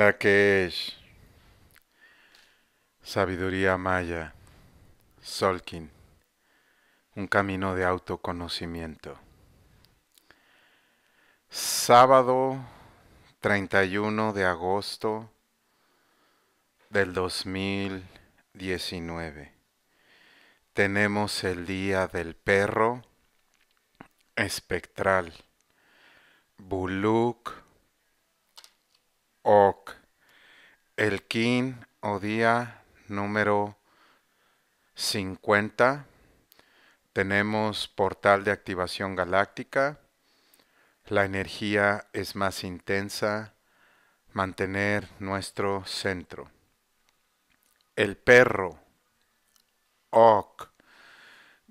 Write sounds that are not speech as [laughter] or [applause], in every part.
la que es Sabiduría Maya, Solkin, un camino de autoconocimiento. Sábado 31 de agosto del 2019. Tenemos el día del perro espectral, Buluk Ok. El Kin o día número 50. Tenemos portal de activación galáctica. La energía es más intensa. Mantener nuestro centro. El perro. Ok.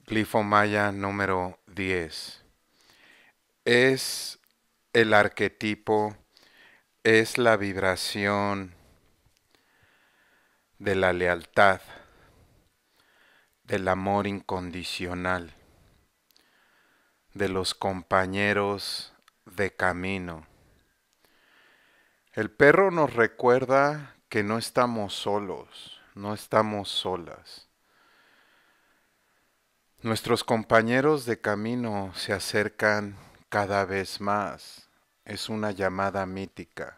glifomaya número 10. Es el arquetipo es la vibración de la lealtad, del amor incondicional, de los compañeros de camino. El perro nos recuerda que no estamos solos, no estamos solas. Nuestros compañeros de camino se acercan cada vez más es una llamada mítica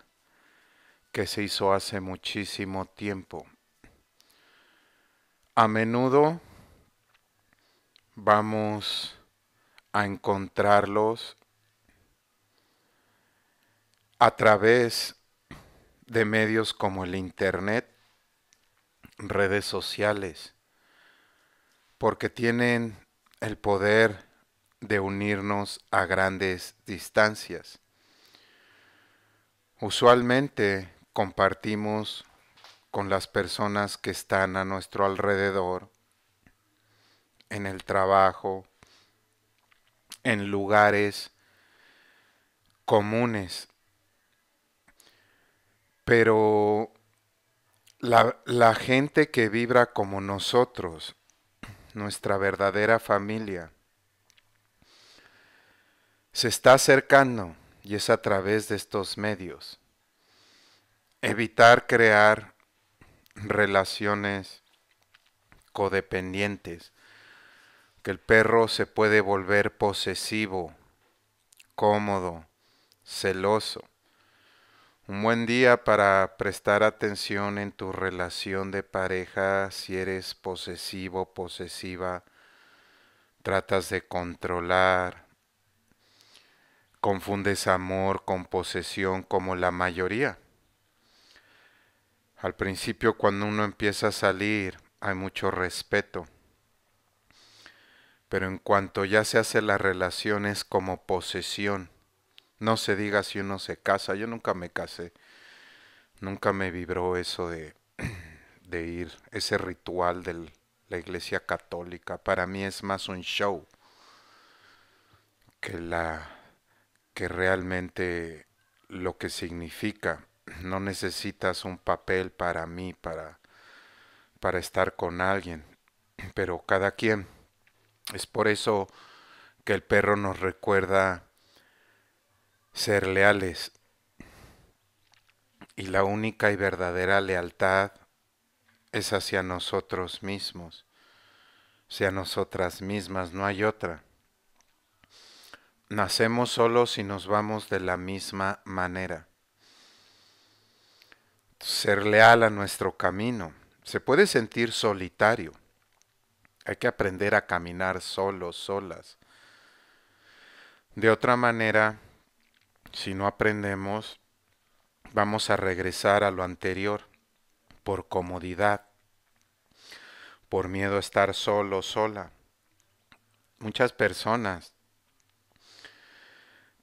que se hizo hace muchísimo tiempo. A menudo vamos a encontrarlos a través de medios como el Internet, redes sociales, porque tienen el poder de unirnos a grandes distancias. Usualmente compartimos con las personas que están a nuestro alrededor, en el trabajo, en lugares comunes. Pero la, gente que vibra como nosotros, nuestra verdadera familia, se está acercando y es a través de estos medios. Evitar crear relaciones codependientes, que el perro se puede volver posesivo, cómodo, celoso. Un buen día para prestar atención en tu relación de pareja si eres posesivo, posesiva, tratas de controlar, confundes amor con posesión como la mayoría. Al principio cuando uno empieza a salir hay mucho respeto, pero en cuanto ya se hace las relaciones como posesión, no se diga si uno se casa, yo nunca me casé, nunca me vibró eso de, [clears throat] de ir, ese ritual de la iglesia católica, para mí es más un show que la que realmente lo que significa. No necesitas un papel para mí, para, para estar con alguien, pero cada quien. Es por eso que el perro nos recuerda ser leales. Y la única y verdadera lealtad es hacia nosotros mismos, hacia nosotras mismas, no hay otra. Nacemos solos y nos vamos de la misma manera. Ser leal a nuestro camino. Se puede sentir solitario. Hay que aprender a caminar solos, solas. De otra manera, si no aprendemos, vamos a regresar a lo anterior por comodidad, por miedo a estar solo, sola. Muchas personas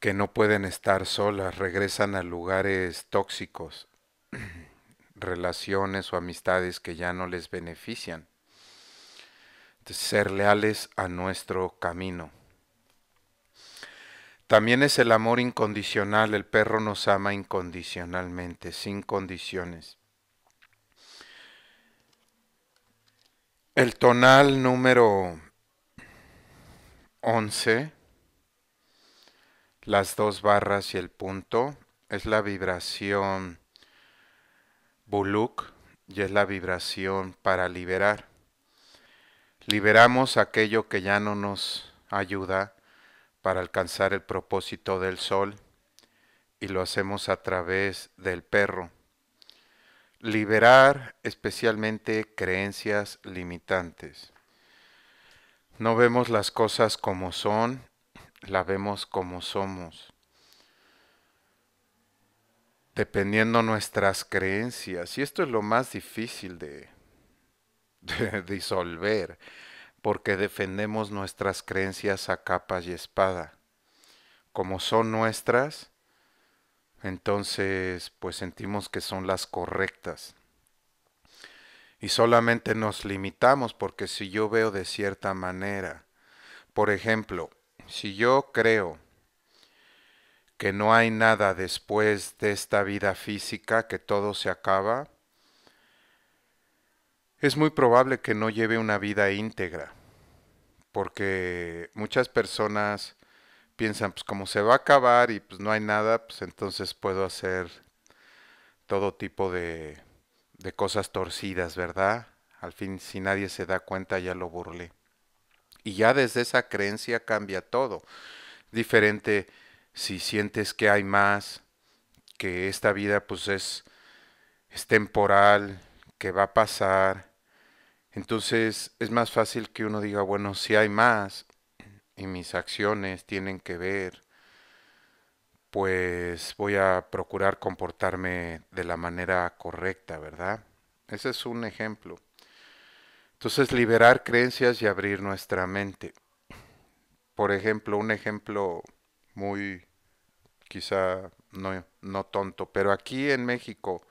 que no pueden estar solas, regresan a lugares tóxicos, [clears throat] relaciones o amistades que ya no les benefician. ser leales a nuestro camino. También es el amor incondicional, el perro nos ama incondicionalmente, sin condiciones. El tonal número 11 las dos barras y el punto. Es la vibración buluk y es la vibración para liberar. Liberamos aquello que ya no nos ayuda para alcanzar el propósito del sol y lo hacemos a través del perro. Liberar especialmente creencias limitantes. No vemos las cosas como son la vemos como somos. Dependiendo nuestras creencias. Y esto es lo más difícil de, [laughs] de disolver, porque defendemos nuestras creencias a capa y espada. Como son nuestras, entonces pues sentimos que son las correctas. Y solamente nos limitamos porque si yo veo de cierta manera, por ejemplo, si yo creo que no hay nada después de esta vida física, que todo se acaba, es muy probable que no lleve una vida íntegra, porque muchas personas piensan, pues como se va a acabar y pues no hay nada, pues entonces puedo hacer todo tipo de, de cosas torcidas, ¿verdad? Al fin, si nadie se da cuenta, ya lo burlé. Y ya desde esa creencia cambia todo. Diferente si sientes que hay más, que esta vida pues es, es temporal, que va a pasar. Entonces es más fácil que uno diga, bueno, si hay más y mis acciones tienen que ver, pues voy a procurar comportarme de la manera correcta, ¿verdad? Ese es un ejemplo. Entonces, liberar creencias y abrir nuestra mente. Por ejemplo, un ejemplo muy quizá no, tonto, pero aquí en México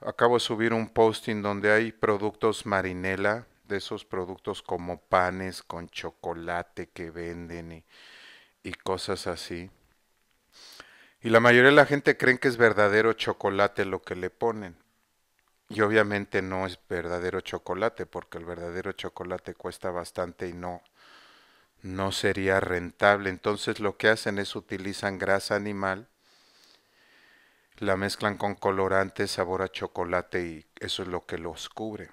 acabo de subir un posting donde hay productos marinela, de esos productos como panes con chocolate que venden y cosas así. Y la mayoría de la gente creen que es verdadero chocolate lo que le ponen. Y obviamente no es verdadero chocolate, porque el verdadero chocolate cuesta bastante y no, no sería rentable. Entonces lo que hacen es utilizan grasa animal, la mezclan con colorante sabor a chocolate y eso es lo que los cubre.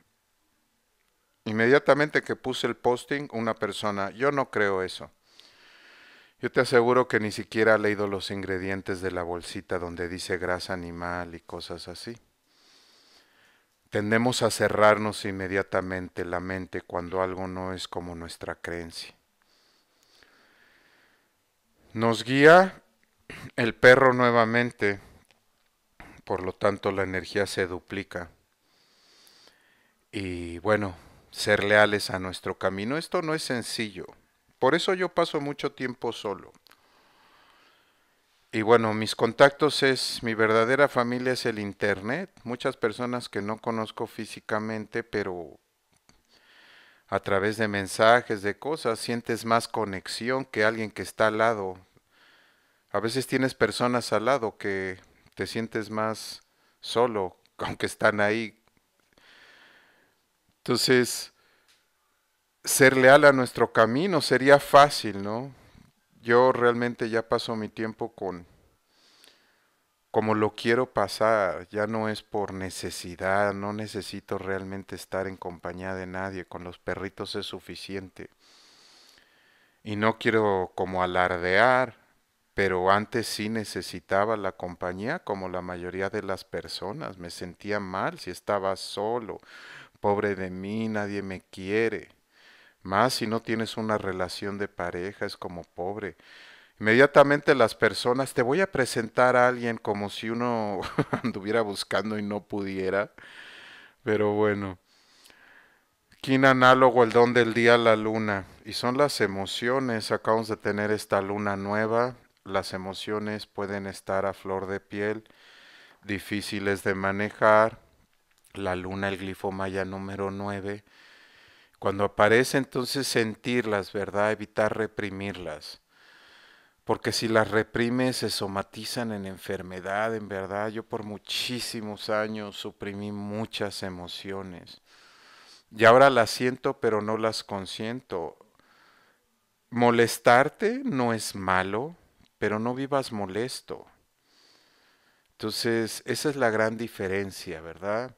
Inmediatamente que puse el posting, una persona, yo no creo eso. Yo te aseguro que ni siquiera ha leído los ingredientes de la bolsita donde dice grasa animal y cosas así. Tendemos a cerrarnos inmediatamente la mente cuando algo no es como nuestra creencia. Nos guía el perro nuevamente, por lo tanto la energía se duplica. Y bueno, ser leales a nuestro camino, esto no es sencillo. Por eso yo paso mucho tiempo solo. Y bueno, mis contactos es, mi verdadera familia es el Internet, muchas personas que no conozco físicamente, pero a través de mensajes, de cosas, sientes más conexión que alguien que está al lado. A veces tienes personas al lado que te sientes más solo, [laughs] aunque están ahí. Entonces, ser leal a nuestro camino sería fácil, ¿no? yo realmente ya paso mi tiempo con como lo quiero pasar, ya no es por necesidad, no necesito realmente estar en compañía de nadie, con los perritos es suficiente. Y no quiero como alardear, pero antes sí necesitaba la compañía como la mayoría de las personas, me sentía mal si estaba solo, pobre de mí, nadie me quiere. Más si no tienes una relación de pareja, es como pobre. Inmediatamente las personas, te voy a presentar a alguien como si uno [laughs] anduviera buscando y no pudiera. Pero bueno. ¿quién análogo el don del día a la luna. Y son las emociones. Acabamos de tener esta luna nueva. Las emociones pueden estar a flor de piel, difíciles de manejar. La luna, el glifo maya número 9 cuando aparece entonces sentirlas, ¿verdad? Evitar reprimirlas. Porque si las reprime se somatizan en enfermedad, en verdad. Yo por muchísimos años suprimí muchas emociones. Y ahora las siento, pero no las consiento. Molestarte no es malo, pero no vivas molesto. Entonces, esa es la gran diferencia, ¿verdad?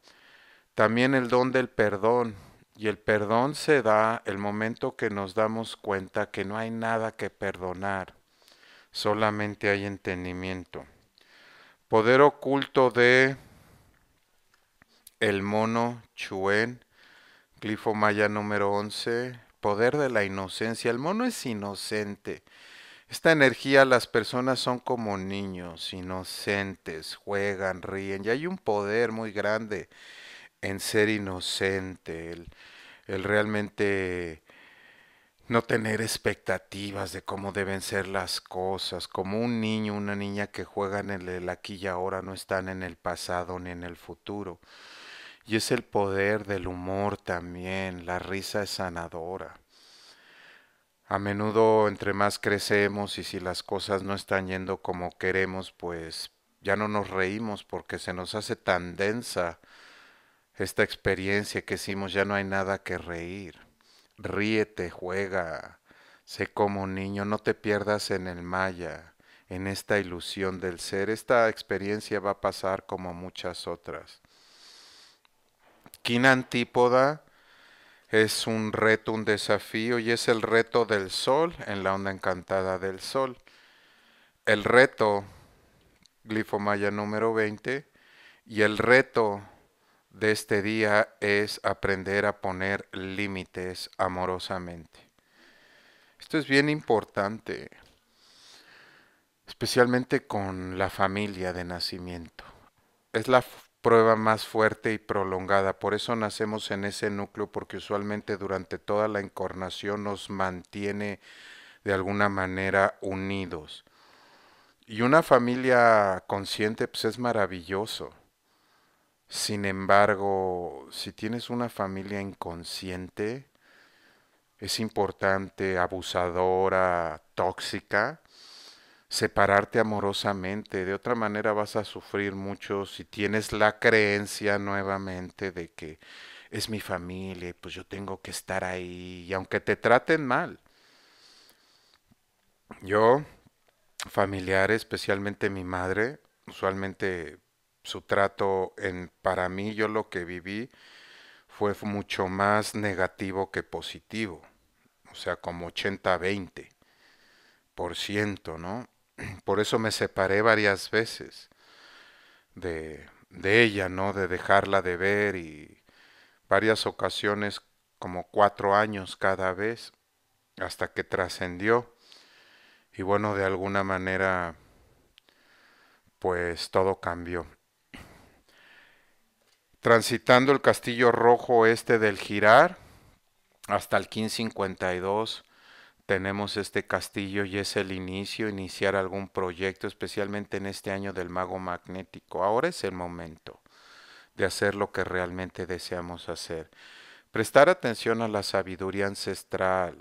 También el don del perdón y el perdón se da el momento que nos damos cuenta que no hay nada que perdonar, solamente hay entendimiento. Poder oculto de el mono Chuen, glifo maya número 11, poder de la inocencia. El mono es inocente. Esta energía, las personas son como niños, inocentes, juegan, ríen, y hay un poder muy grande en ser inocente, el, realmente no tener expectativas de cómo deben ser las cosas, como un niño, una niña que juega en el aquí y ahora, no están en el pasado ni en el futuro. Y es el poder del humor también, la risa es sanadora. A menudo entre más crecemos y si las cosas no están yendo como queremos, pues ya no nos reímos porque se nos hace tan densa esta experiencia que hicimos, ya no hay nada que reír. Ríete, juega, sé como un niño, no te pierdas en el maya, en esta ilusión del ser. Esta experiencia va a pasar como muchas otras. Quina antípoda es un reto, un desafío, y es el reto del sol en la onda encantada del sol. El reto, glifomaya número 20, y el reto de este día es aprender a poner límites amorosamente. Esto es bien importante, especialmente con la familia de nacimiento. Es la prueba más fuerte y prolongada, por eso nacemos en ese núcleo, porque usualmente durante toda la encarnación nos mantiene de alguna manera unidos. Y una familia consciente pues es maravilloso sin embargo, si tienes una familia inconsciente, es importante, abusadora, tóxica, separarte amorosamente. De otra manera vas a sufrir mucho si tienes la creencia nuevamente de que es mi familia y pues yo tengo que estar ahí. Y aunque te traten mal, yo, familiar, especialmente mi madre, usualmente su trato en para mí yo lo que viví fue mucho más negativo que positivo. O sea, como 80-20 por ciento, ¿no? [clears throat] Por eso me separé varias veces de, de ella, ¿no? De dejarla de ver y varias ocasiones, como cuatro años cada vez, hasta que trascendió. Y bueno, de alguna manera, pues todo cambió transitando el castillo rojo Este del Girar, hasta el 1552 tenemos este castillo y es el inicio, iniciar algún proyecto, especialmente en este año del mago magnético. Ahora es el momento de hacer lo que realmente deseamos hacer. Prestar atención a la sabiduría ancestral.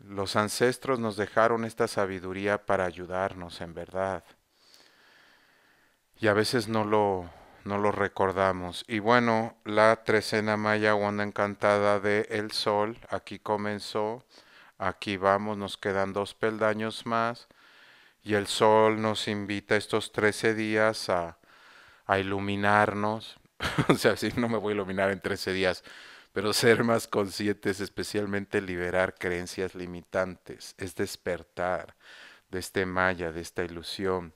Los ancestros nos dejaron esta sabiduría para ayudarnos, en verdad. Y a veces no lo no lo recordamos. Y bueno, la trecena maya Wanda Encantada de El Sol, aquí comenzó, aquí vamos, nos quedan dos peldaños más. Y el sol nos invita estos 13 días a, a iluminarnos. [laughs] o sea, si no me voy a iluminar en 13 días, pero ser más conscientes, especialmente liberar creencias limitantes, es despertar de este maya, de esta ilusión.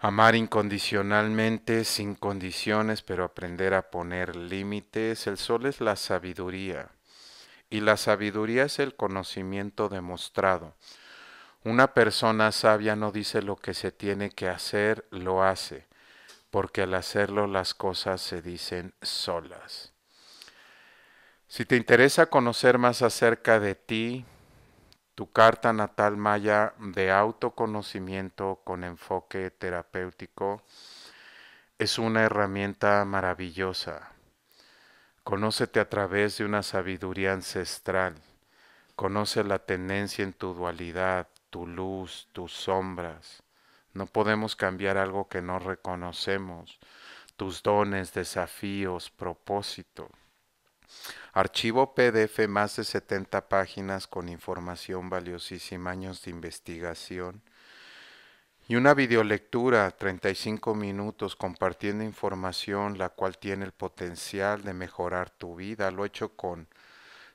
Amar incondicionalmente, sin condiciones, pero aprender a poner límites. El sol es la sabiduría. Y la sabiduría es el conocimiento demostrado. Una persona sabia no dice lo que se tiene que hacer, lo hace, porque al hacerlo las cosas se dicen solas. Si te interesa conocer más acerca de ti, tu carta natal maya de autoconocimiento con enfoque terapéutico es una herramienta maravillosa. Conócete a través de una sabiduría ancestral. Conoce la tendencia en tu dualidad, tu luz, tus sombras. No podemos cambiar algo que no reconocemos, tus dones, desafíos, propósito. Archivo PDF, más de 70 páginas con información valiosísima, años de investigación. Y una videolectura, 35 minutos, compartiendo información la cual tiene el potencial de mejorar tu vida. Lo he hecho con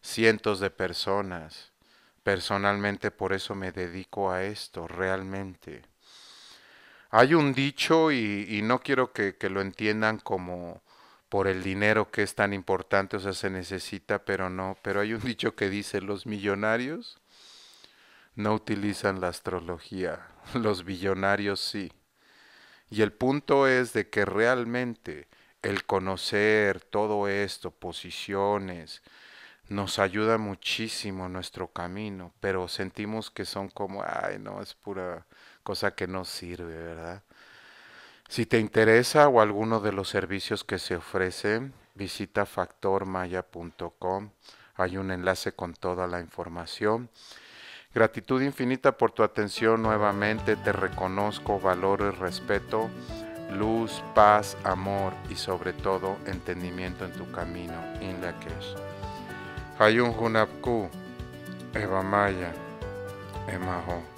cientos de personas. Personalmente por eso me dedico a esto, realmente. Hay un dicho y, no quiero que, lo entiendan como por el dinero que es tan importante, o sea, se necesita, pero no. Pero hay un [laughs] dicho que dice, los millonarios no utilizan la astrología, [laughs] los billonarios sí. Y el punto es de que realmente el conocer todo esto, posiciones, nos ayuda muchísimo nuestro camino, pero sentimos que son como, ay, no, es pura cosa que no sirve, ¿verdad? Si te interesa o alguno de los servicios que se ofrecen, visita factormaya.com. Hay un enlace con toda la información. Gratitud infinita por tu atención nuevamente. Te reconozco, valoro y respeto. Luz, paz, amor y sobre todo entendimiento en tu camino. Hay Hayun junapku, Eva Maya, Emajo.